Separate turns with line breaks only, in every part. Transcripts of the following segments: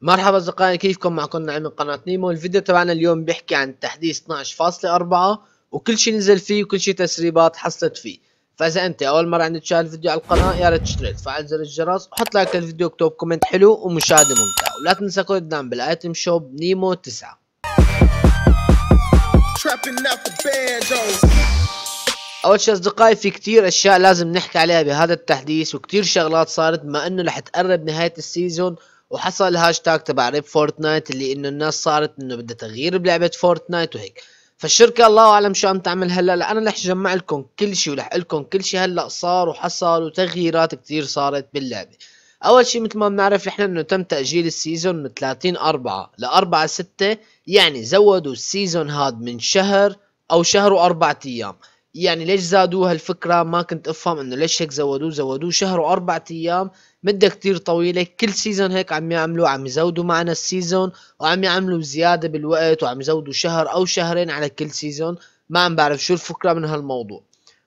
مرحبا اصدقائي كيفكم معكم نعيم من قناة نيمو الفيديو تبعنا اليوم بيحكي عن تحديث 12.4 وكل شيء نزل فيه وكل شيء تسريبات حصلت فيه فاذا انت اول مرة عندك تشاهد الفيديو على القناة يا ريت تشترك فعل زر الجرس وحط لايك للفيديو اكتب كومنت حلو ومشاهدة ممتعة ولا تنسى كل الدعم بالايتم شوب نيمو 9 اول شيء اصدقائي في كتير اشياء لازم نحكي عليها بهذا التحديث وكتير شغلات صارت ما انه رح تقرب نهاية السيزون وحصل الهاشتاج تبع ريب فورتنايت اللي انه الناس صارت انه بدها تغيير بلعبه فورتنايت وهيك فالشركه الله اعلم شو عم تعمل هلا انا رح اجمع لكم كل شيء ورح لكم كل شيء هلا صار وحصل وتغييرات كثير صارت باللعبه اول شيء مثل ما بنعرف نحن انه تم تاجيل السيزون من 30 4 ل 4 6 يعني زودوا السيزون هاد من شهر او شهر واربعة ايام يعني ليش زادوا هالفكرة ما كنت افهم انه ليش هيك زودوه زودوه شهر واربعة ايام مدة كتير طويلة كل سيزون هيك عم يعملوا عم يزودوا معنا السيزون وعم يعملوا زيادة بالوقت وعم يزودوا شهر او شهرين على كل سيزون ما عم بعرف شو الفكرة من هالموضوع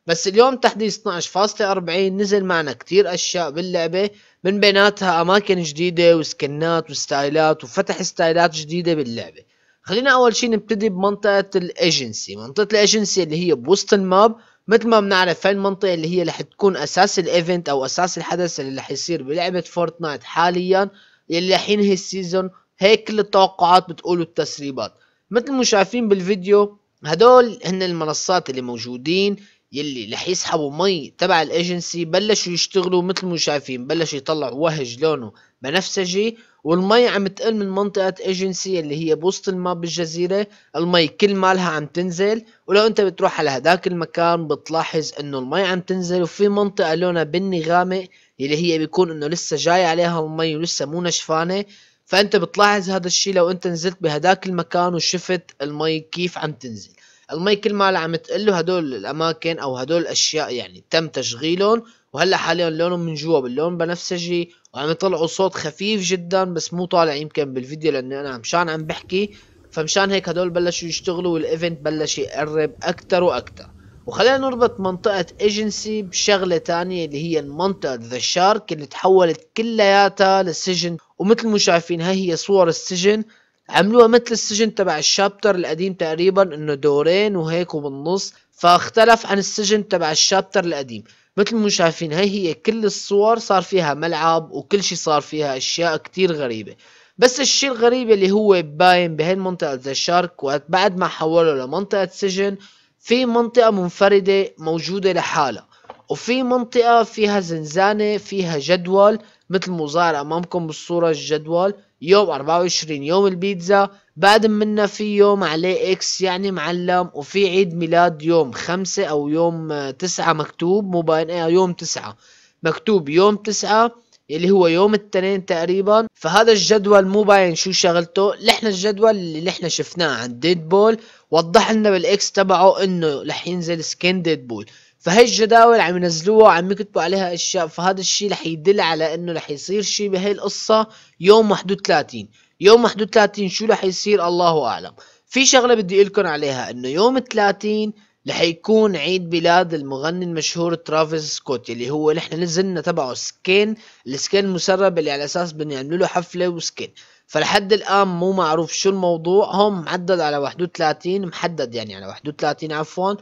بس اليوم تحديث 12.40 نزل معنا كتير اشياء باللعبة من بيناتها اماكن جديدة وسكنات وستايلات وفتح ستايلات جديدة باللعبة خلينا اول شيء نبتدي بمنطقه الايجنسي منطقه الايجنسي اللي هي بوسط الماب مثل ما بنعرف المنطقه اللي هي رح تكون اساس الايفنت او اساس الحدث اللي رح يصير بلعبه فورتنايت حاليا اللي رح ينهي السيزون هيك كل التوقعات بتقول التسريبات مثل ما شايفين بالفيديو هدول هن المنصات اللي موجودين يلي رح يسحبوا مي تبع الايجنسي بلشوا يشتغلوا مثل ما شايفين بلشوا يطلعوا وهج لونه بنفسجي والمي عم تقل من منطقة ايجنسي اللي هي بوسط الماب بالجزيرة المي كل مالها عم تنزل ولو انت بتروح على هداك المكان بتلاحظ انه المي عم تنزل وفي منطقة لونها بني غامق اللي هي بيكون انه لسه جاي عليها المي ولسه مو نشفانة فانت بتلاحظ هذا الشيء لو انت نزلت بهداك المكان وشفت المي كيف عم تنزل المي كل ما عم تقله هدول الاماكن او هدول الاشياء يعني تم تشغيلهم وهلا حاليا لونهم من جوا باللون بنفسجي وعم يطلعوا صوت خفيف جدا بس مو طالع يمكن بالفيديو لانه انا مشان عم بحكي فمشان هيك هدول بلشوا يشتغلوا والايفنت بلش يقرب اكثر واكثر وخلينا نربط منطقة ايجنسي بشغلة تانية اللي هي منطقة ذا شارك اللي تحولت كلياتها للسجن ومثل ما شايفين هاي هي صور السجن عملوها مثل السجن تبع الشابتر القديم تقريبا انه دورين وهيك وبالنص فاختلف عن السجن تبع الشابتر القديم مثل ما شايفين هاي هي كل الصور صار فيها ملعب وكل شيء صار فيها اشياء كتير غريبة بس الشيء الغريب اللي هو باين بهي المنطقة ذا شارك وقت بعد ما حولوا لمنطقة سجن في منطقة منفردة موجودة لحالها وفي منطقة فيها زنزانة فيها جدول مثل مظاهر ظاهر امامكم بالصورة الجدول يوم 24 يوم البيتزا بعد منا في يوم عليه اكس يعني معلم وفي عيد ميلاد يوم خمسة او يوم تسعة مكتوب مو باين ايه يوم تسعة مكتوب يوم تسعة اللي هو يوم الاثنين تقريبا فهذا الجدول مو باين شو شغلته نحن الجدول اللي نحن شفناه عند ديد بول وضح لنا بالاكس تبعه انه رح ينزل سكين ديد بول فهي الجداول عم ينزلوها وعم يكتبوا عليها اشياء فهذا الشيء رح يدل على انه رح يصير شيء بهي القصه يوم 31 يوم 31 شو رح يصير الله اعلم في شغله بدي اقول لكم عليها انه يوم 30 رح يكون عيد ميلاد المغني المشهور ترافيس سكوت اللي هو نحن نزلنا تبعه سكين السكين المسرب اللي على اساس بدهم يعملوا له حفله وسكين فلحد الان مو معروف شو الموضوع هم محدد على 31 محدد يعني على 31 عفوا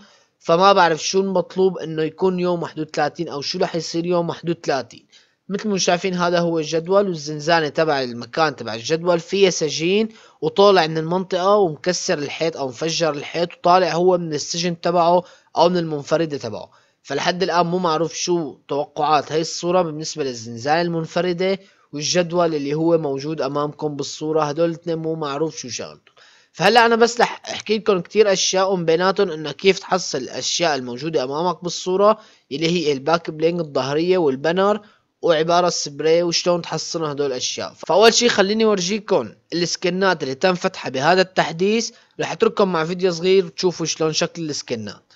فما بعرف شو المطلوب انه يكون يوم 31 او شو رح يصير يوم 31 مثل ما شايفين هذا هو الجدول والزنزانة تبع المكان تبع الجدول فيه سجين وطالع من المنطقة ومكسر الحيط او مفجر الحيط وطالع هو من السجن تبعه او من المنفردة تبعه فلحد الان مو معروف شو توقعات هاي الصورة بالنسبة للزنزانة المنفردة والجدول اللي هو موجود امامكم بالصورة هدول الاثنين مو معروف شو شغلته فهلا انا بس رح احكي لكم كتير اشياء من بيناتهم انه كيف تحصل الاشياء الموجوده امامك بالصوره اللي هي الباك بلينج الظهريه والبانر وعباره السبراي وشلون تحصلوا هدول الاشياء فاول شيء خليني اورجيكم السكنات اللي تم فتحها بهذا التحديث رح اترككم مع فيديو صغير تشوفوا شلون شكل السكنات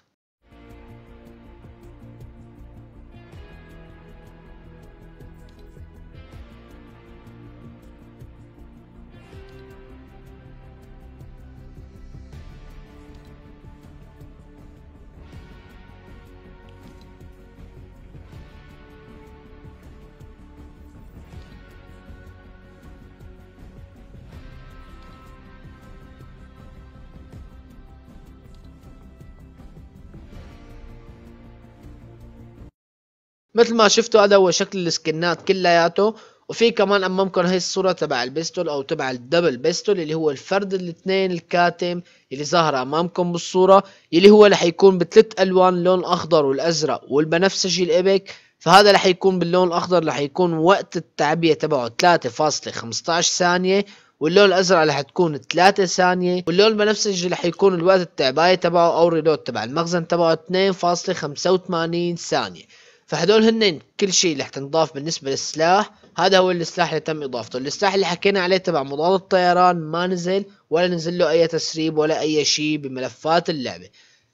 مثل ما شفتوا هذا هو شكل السكنات كلياته وفي كمان امامكم هي الصورة تبع البيستول او تبع الدبل بيستول اللي هو الفرد الاثنين الكاتم اللي ظهر امامكم بالصورة اللي هو رح يكون بثلاث الوان اللون الاخضر والازرق والبنفسجي الابك فهذا رح يكون باللون الاخضر رح يكون وقت التعبئة تبعه 3.15 ثانية واللون الازرق رح تكون 3 ثانية واللون البنفسجي رح يكون الوقت التعباية تبعه او ريلود تبع المخزن تبعه 2.85 ثانية فهذول هن كل شيء اللي حتنضاف بالنسبة للسلاح هذا هو السلاح اللي تم اضافته السلاح اللي حكينا عليه تبع مضاد الطيران ما نزل ولا نزل له اي تسريب ولا اي شيء بملفات اللعبة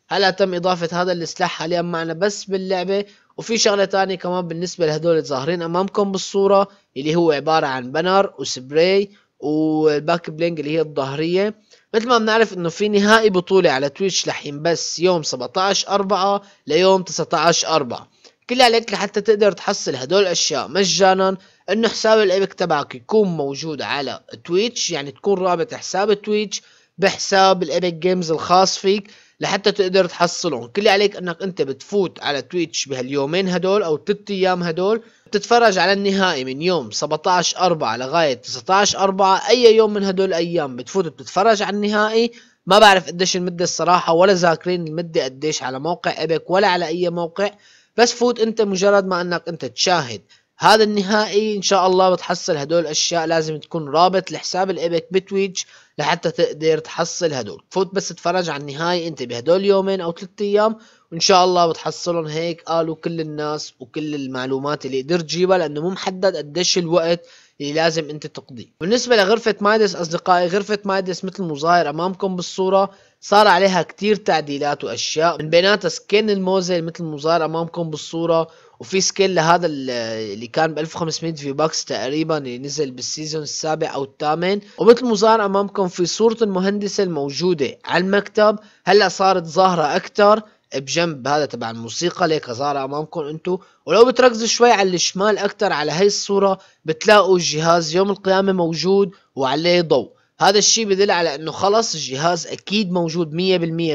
هلا تم اضافة هذا السلاح حاليا معنا بس باللعبة وفي شغلة تانية كمان بالنسبة لهدول الظاهرين امامكم بالصورة اللي هو عبارة عن بنر وسبراي والباك بلينج اللي هي الظهرية مثل ما بنعرف انه في نهائي بطولة على تويتش رح ينبث يوم 17 4 ليوم 19 4 كل عليك لحتى تقدر تحصل هدول الاشياء مجانا انه حساب الايبك تبعك يكون موجود على تويتش يعني تكون رابط حساب تويتش بحساب الايبك جيمز الخاص فيك لحتى تقدر تحصلهم كل عليك انك انت بتفوت على تويتش بهاليومين هدول او تلت ايام هدول بتتفرج على النهائي من يوم 17 4 لغاية 19 4 اي يوم من هدول الايام بتفوت بتتفرج على النهائي ما بعرف قديش المدة الصراحة ولا ذاكرين المدة قديش على موقع ايبك ولا على اي موقع بس فوت انت مجرد ما انك انت تشاهد هذا النهائي ان شاء الله بتحصل هدول الاشياء لازم تكون رابط لحساب الايبك بتويتش لحتى تقدر تحصل هدول فوت بس تفرج على النهائي انت بهدول يومين او ثلاث ايام وان شاء الله بتحصلهم هيك قالوا كل الناس وكل المعلومات اللي قدرت تجيبها لانه مو محدد قديش الوقت اللي لازم انت تقضيه بالنسبه لغرفه مايدس اصدقائي غرفه مايدس مثل مظاهر امامكم بالصوره صار عليها كتير تعديلات واشياء من بيناتها سكن الموزل مثل ما ظاهر امامكم بالصوره وفي سكن لهذا اللي كان ب 1500 في باكس تقريبا اللي نزل بالسيزون السابع او الثامن ومثل ما ظاهر امامكم في صوره المهندسه الموجوده على المكتب هلا صارت ظاهره اكثر بجنب هذا تبع الموسيقى ليك ظاهره امامكم انتو ولو بتركزوا شوي على الشمال اكثر على هي الصوره بتلاقوا الجهاز يوم القيامه موجود وعليه ضوء هذا الشيء بدل على انه خلص الجهاز اكيد موجود 100%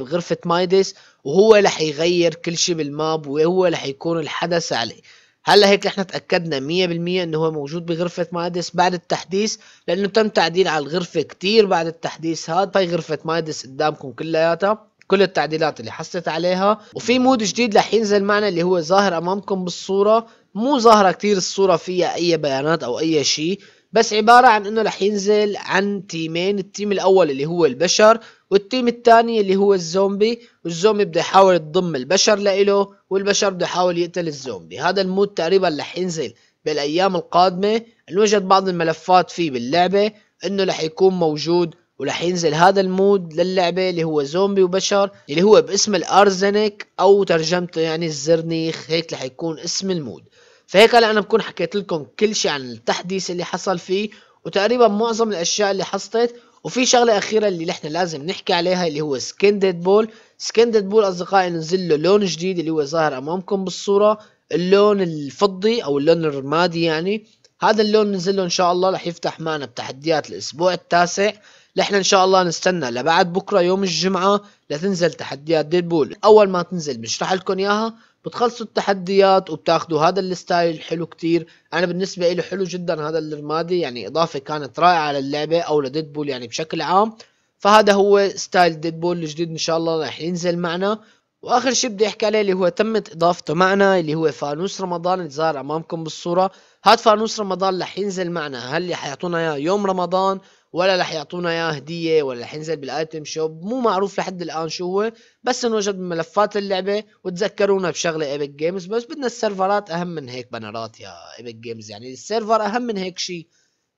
بغرفة مايدس وهو رح يغير كل شيء بالماب وهو رح يكون الحدث عليه هلا هيك نحن تاكدنا 100% انه هو موجود بغرفه مايدس بعد التحديث لانه تم تعديل على الغرفه كتير بعد التحديث هذا هاي غرفه مايدس قدامكم كلياتها كل التعديلات اللي حصلت عليها وفي مود جديد رح ينزل معنا اللي هو ظاهر امامكم بالصوره مو ظاهره كتير الصوره فيها اي بيانات او اي شيء بس عبارة عن انه رح ينزل عن تيمين التيم الاول اللي هو البشر والتيم الثاني اللي هو الزومبي والزومبي بده يحاول يضم البشر لإله والبشر بده يحاول يقتل الزومبي هذا المود تقريبا رح ينزل بالايام القادمة نوجد بعض الملفات فيه باللعبة انه رح يكون موجود ورح ينزل هذا المود للعبة اللي هو زومبي وبشر اللي هو باسم الارزنك او ترجمته يعني الزرنيخ هيك رح يكون اسم المود فهيك هلا انا بكون حكيت لكم كل شيء عن التحديث اللي حصل فيه وتقريبا معظم الاشياء اللي حصلت وفي شغله اخيره اللي نحن لازم نحكي عليها اللي هو سكين ديد بول سكين ديد بول اصدقائي نزل له لون جديد اللي هو ظاهر امامكم بالصوره اللون الفضي او اللون الرمادي يعني هذا اللون نزل له ان شاء الله رح يفتح معنا بتحديات الاسبوع التاسع نحن ان شاء الله نستنى لبعد بكره يوم الجمعه لتنزل تحديات ديد بول اول ما تنزل بنشرح لكم اياها بتخلصوا التحديات وبتاخذوا هذا الستايل حلو كتير انا بالنسبه لي حلو جدا هذا الرمادي يعني اضافه كانت رائعه للعبه او لديدبول يعني بشكل عام فهذا هو ستايل ديدبول الجديد ان شاء الله رح ينزل معنا واخر شيء بدي احكي عليه اللي هو تمت اضافته معنا اللي هو فانوس رمضان اللي ظاهر امامكم بالصوره هاد فانوس رمضان رح ينزل معنا هل حيعطونا اياه يوم رمضان ولا رح يعطونا اياه هديه ولا رح ينزل بالايتم شوب مو معروف لحد الان شو هو بس انوجد بملفات اللعبه وتذكرونا بشغله ايبك جيمز بس بدنا السيرفرات اهم من هيك بنرات يا ايبك جيمز يعني السيرفر اهم من هيك شيء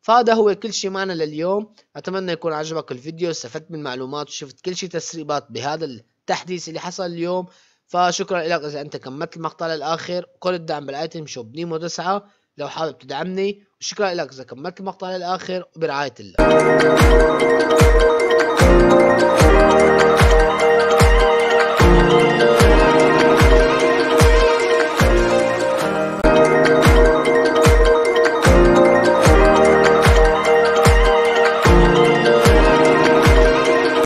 فهذا هو كل شيء معنا لليوم اتمنى يكون عجبك الفيديو استفدت من معلومات وشفت كل شيء تسريبات بهذا التحديث اللي حصل اليوم فشكرا لك اذا انت كملت المقطع للاخر كل الدعم بالايتم شوب نيمو 9 لو حابب تدعمني وشكرا لك إذا كملت المقطع للآخر وبرعاية الله